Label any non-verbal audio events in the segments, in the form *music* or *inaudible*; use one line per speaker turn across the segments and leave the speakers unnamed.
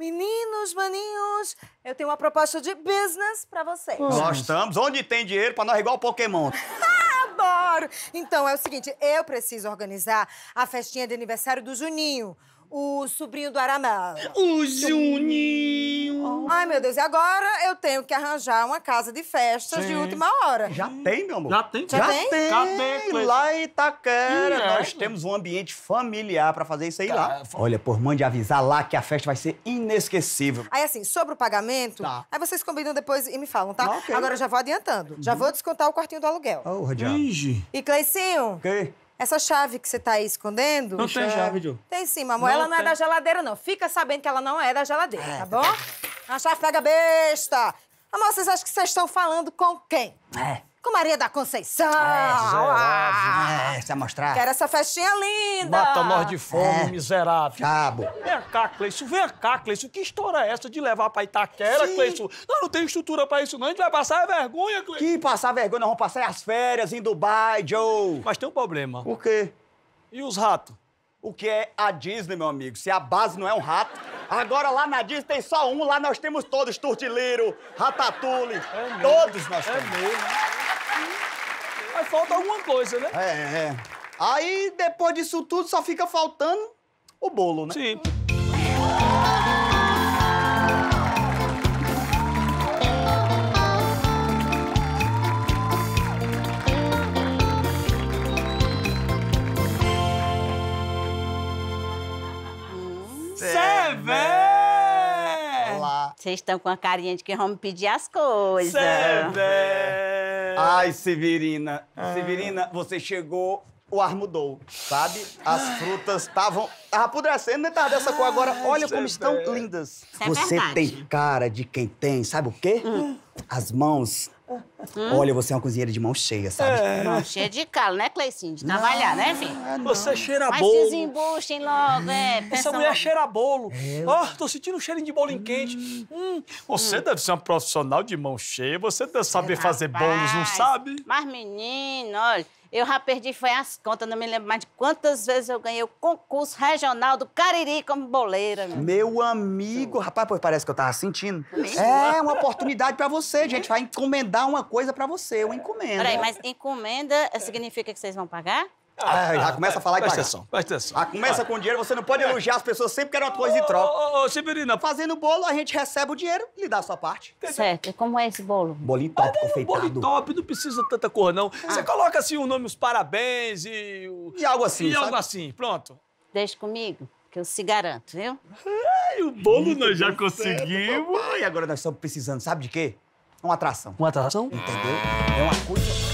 Meninos, maninhos, eu tenho uma proposta de business para vocês. Nós estamos.
Onde tem dinheiro para nós é igual Pokémon.
*laughs* Adoro! Então, é o seguinte, eu preciso organizar a festinha de aniversário do Juninho o sobrinho do Aramel. O Juninho! Ai, meu Deus, e agora eu tenho que arranjar uma casa de festas Sim. de última hora. Já
tem, meu amor. Já tem? Já, Já tem. tem. Cadê, lá
em Itaquera, é, nós
temos um ambiente familiar para fazer isso aí lá. Olha, por mande avisar lá que a festa vai ser inesquecível.
Aí, assim, sobre o pagamento, tá. aí vocês combinam depois e me falam, tá? tá okay. Agora eu já vou adiantando. Já uhum. vou descontar o quartinho do aluguel. Oh, Rodiano. E Cleicinho? quê? Essa chave que você está aí escondendo. Não tem chave, Ju. Tem sim, mamãe. Ela não é tem. é da geladeira, não. Fica sabendo que ela não é da geladeira, é. tá é bom? A chave pega besta. Amor, vocês acham que vocês estão falando com quem? É. Com Maria da Conceição. É,
miserável, ah! é, né? Essa mostrar. Quero
essa festinha linda. Mata nós de fome, é.
miserável. Cabo. Vem cá, Cleício, vem cá, Cleício. Que história é essa de levar pra Itaquera, Sim. Não, não tem estrutura pra isso, não. A gente vai passar vergonha, Cleício. Que passar vergonha? Nós vamos passar as férias em Dubai, Joe. Mas tem um problema. O quê? E os ratos? O que é a Disney, meu amigo? Se a base não é um rato. Agora lá na Disney tem só um, lá nós temos todos: Turtileiro, Ratatouille. É todos nós é Mesmo falta alguma coisa, né? É, é. Aí, depois disso tudo, só fica faltando o bolo, né? Sim. seven
vocês estão com a carinha de que vão me pedir as coisas. Sever. É é.
Ai, Severina. Ah. Severina, você chegou, o ar mudou, sabe? As frutas estavam apodrecendo, né? Tava dessa cor agora. Olha como é estão lindas. É você tem cara de quem tem, sabe o quê? Hum. As mãos Hum? Olha, você é uma cozinheira de mão cheia, sabe? É. Mão cheia
de calo, né, Cleicinho? De trabalhar, não, né, filho? É, você cheira bolo. Mas desembuchem logo, é. Essa mulher cheira bolo. É, eu... Ah, tô sentindo
um cheirinho de bolo hum. quente. Hum. Você hum. deve ser uma profissional de mão cheia. Você deve saber Rapaz, fazer bolos, não sabe?
Mas, menino, olha... Eu já perdi, foi as contas, não me lembro mais de quantas vezes eu ganhei o concurso regional do Cariri como boleira. Meu,
meu amigo, Sim. rapaz, pois parece que eu tava sentindo. Mesmo? É
uma oportunidade para você, gente. Vai encomendar uma
coisa para você, uma
encomenda. Peraí, mas encomenda significa que vocês vão pagar? Ah, ah, já começa a falar e Presta atenção, presta
atenção. Ah, começa com dinheiro, você não pode elogiar as pessoas sempre que é uma coisa de troca. Ô, ô, Severina. Fazendo bolo, a gente recebe o dinheiro, lhe dá a sua parte. Entendeu? Certo,
como é esse bolo? Bolinho top, ah, confeitado.
Bolinho top, não precisa tanta cor, não. Ah. Você coloca, assim, o nome, os parabéns e... E algo assim, E sabe? algo
assim, pronto. Deixa comigo, que eu se garanto, viu? Ai, o bolo nós já conseguimos.
e agora nós estamos precisando, sabe de quê? Uma atração. Uma atração? Entendeu?
É uma coisa...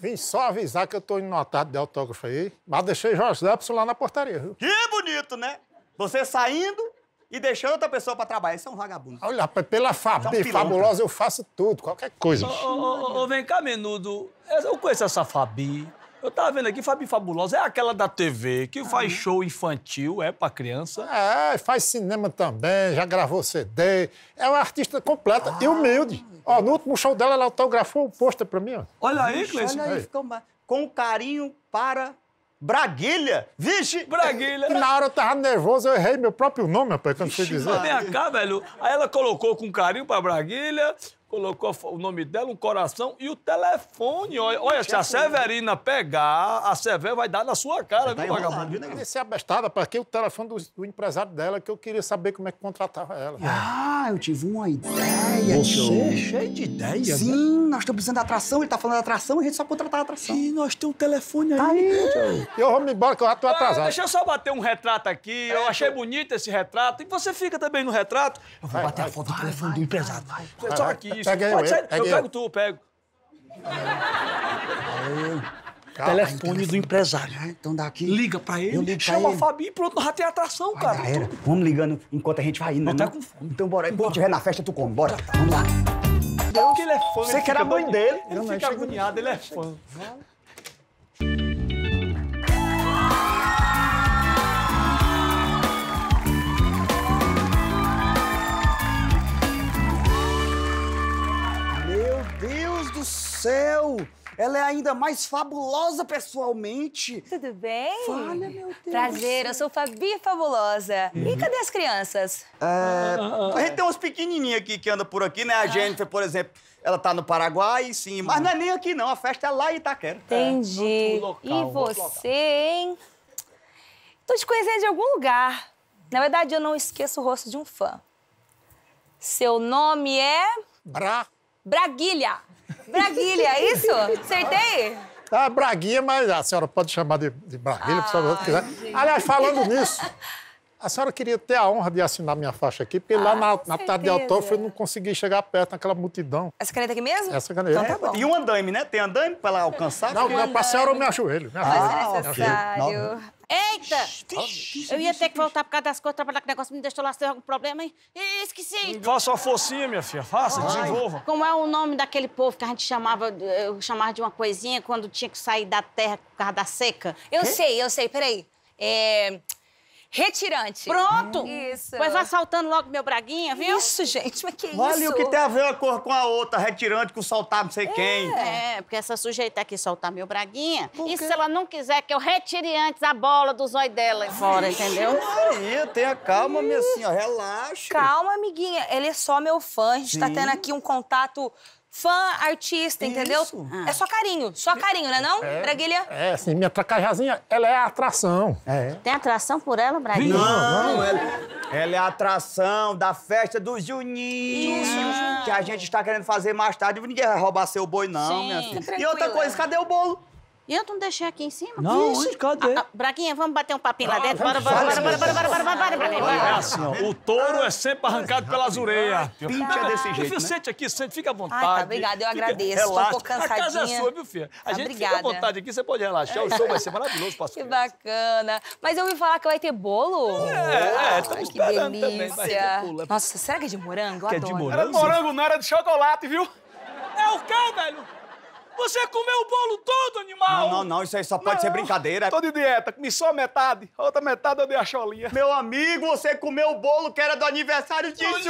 Vim só avisar que eu tô indo no de autógrafo aí, mas deixei Jorge Lepson lá na portaria, viu? Que
bonito, né? Você saindo e deixando outra pessoa pra trabalhar. Isso é um vagabundo.
Olha, pela
Fabi, é tá um fabulosa, eu
faço tudo, qualquer coisa. Ô, oh,
oh, oh, vem cá, menudo. Eu conheço essa Fabi. Eu tava vendo aqui, Fabi Fabulosa é aquela da TV que ah, faz show infantil, é, pra criança. É, faz cinema também, já gravou
CD.
É uma artista
completa ah. e humilde. Ó, no último show dela, ela autografou o pôster pra mim, ó. Olha aí, Cleiton. Olha aí, aí. ficou mais. Com carinho para Braguilha? Vixe! Braguilha! Na hora eu tava nervoso, eu errei meu próprio nome, rapaz, quando fui dizer. Vem
cá, velho. Aí ela colocou com carinho para Braguilha, colocou o nome dela, um coração e o telefone. Olha, olha se a né? Severina pegar, a Sever vai dar na sua cara, tá viu, vagabundo? Eu queria né? ser abestada, para que o
telefone do, do, empresário dela, que eu queria saber como é que contratava ela.
Ah, eu tive uma ideia. Você é cheio de ideias, Sim, né? nós estamos precisando de atração, ele está falando de atração, a gente só contratar a atração. Sim, nós temos um telefone tá aí. aí eu vou me embora, que eu já estou ah, atrasado. Ah, deixa eu só bater um retrato aqui, é, eu achei tô... bonito esse retrato, e você fica também no retrato. Eu vou vai, bater vai, a foto vai, do telefone do empresário. Só aqui disso. Pega Pode eu, sair, eu, eu, eu pego tu, eu pego. Calma, Telefone do empresário. Ah, então daqui. Liga pra ele, chama ele. a Fabi e pronto, já tem atração, vai, cara. Era. Vamos ligando enquanto a gente vai indo. Né, tá não tá com fome. Então bora. Enquanto Tiver na festa, tu come. Bora. Tá, Vamos lá. Deus, que ele é fã, Você que era a mãe dele. Ele fica agoniado, ele é fã. Ela é ainda mais fabulosa pessoalmente. Tudo bem? Fala, meu Deus. Prazer, eu sou Fabi Fabulosa. E cadê as crianças? É, a gente tem umas pequenininhas aqui que anda por aqui, né? A ah. Jennifer, por exemplo. Ela tá no Paraguai, sim. Mas não é nem aqui, não. A festa é lá em Itaquera. Entendi. É, local, e você,
hein? Tô te conhecendo de algum lugar. Na verdade, eu não esqueço o rosto de um fã. Seu nome é... Bra. Braguilha.
Braguilha, é isso? Acertei? Ah, Braguinha, mas a senhora pode chamar de, de Braguilha, se ah, quiser. Aliás, falando nisso, a senhora queria ter a honra de assinar minha faixa aqui, porque ah, lá na, na tarde de autógrafo eu não consegui chegar perto naquela multidão.
Essa caneta aqui mesmo? Essa caneta.
Então, tá bom. E
um andame, né? Tem andame para ela alcançar?
Não, não a senhora eu me
ajoelho. Me ah, ajoelho. Ah, me Não,
Eita! Eu ia ter que voltar por causa das coisas, trabalhar com o negócio, me deixou lá, se tem algum problema, hein? esqueci! Faça a forcinha, minha
filha, faça, Ai. desenvolva.
Como é o nome daquele povo que a gente chamava, eu chamava de uma coisinha quando tinha que sair da terra por causa da seca? Eu sei, eu sei, peraí. É retirante. Pronto! Isso. Pois vai saltando logo meu braguinha, viu? Isso, gente, mas que Olha isso? Olha o que tem a
ver uma cor com a outra, retirante com saltar não sei é. quem. É,
porque essa sujeita aqui soltar meu braguinha, e se ela não quiser que eu retire antes a bola do zoi dela fora, entendeu?
Maria, tenha calma, minha senhora, relaxa.
Calma, amiguinha, ele é só meu fã, a gente tá Sim. tá tendo aqui um contato fã, artista, entendeu? É só carinho, só carinho, não é não, é, Braguilha?
É, sim, minha tracajazinha, ela é a atração. É.
Tem atração por ela,
Braguilha? Não, não, ela, ela é a atração da festa do Juninho, Isso. que a gente está querendo fazer mais tarde, ninguém vai roubar seu boi não, sim, minha filha. E outra coisa,
cadê o bolo? Eu não deixei aqui em cima? Não, Vixe. onde? Cadê? Ah, ah, Braguinha, vamos bater um papinho lá ah, dentro? Bora, bora, bora, bora, bora, bora, bora, bora, Braguinha, É
o touro é sempre arrancado ah, pelas ureias. Ah, Pinte é desse jeito, né? Sente aqui, sente, fica à tá, vontade. Ah, tá, obrigada, eu agradeço. Relaxa. Tô um pouco cansadinha. A casa é sua, viu, filha? A tá, gente obrigada. fica à vontade aqui, você pode relaxar, o show vai ser maravilhoso para Que
bacana. Mas eu ouvi falar que vai ter bolo. É, é estamos que delícia. É Nossa, será que é de morango? Eu adoro. É de morango? morango,
não era de chocolate, viu? É o quê, velho? Você comeu o bolo todo? Não, não, não, isso aí só pode não, ser brincadeira. Tô de dieta, comi só metade, a outra metade eu dei a cholinha. Meu amigo, você comeu o bolo que era do aniversário de Juninho.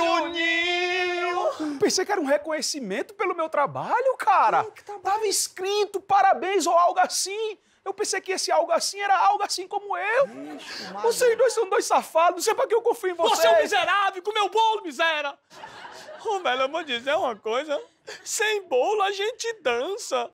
Juninho! Pensei que era um reconhecimento pelo meu trabalho, cara. que trabalho. Tava escrito parabéns ou algo assim. Eu pensei que esse algo assim era algo assim como eu. Ixi, Vocês dois são dois safados, não sei pra que eu confio em vocês. Você é um miserável, comeu bolo, miséria. Ô, oh, velho, eu vou dizer uma coisa. Sem bolo a gente dança.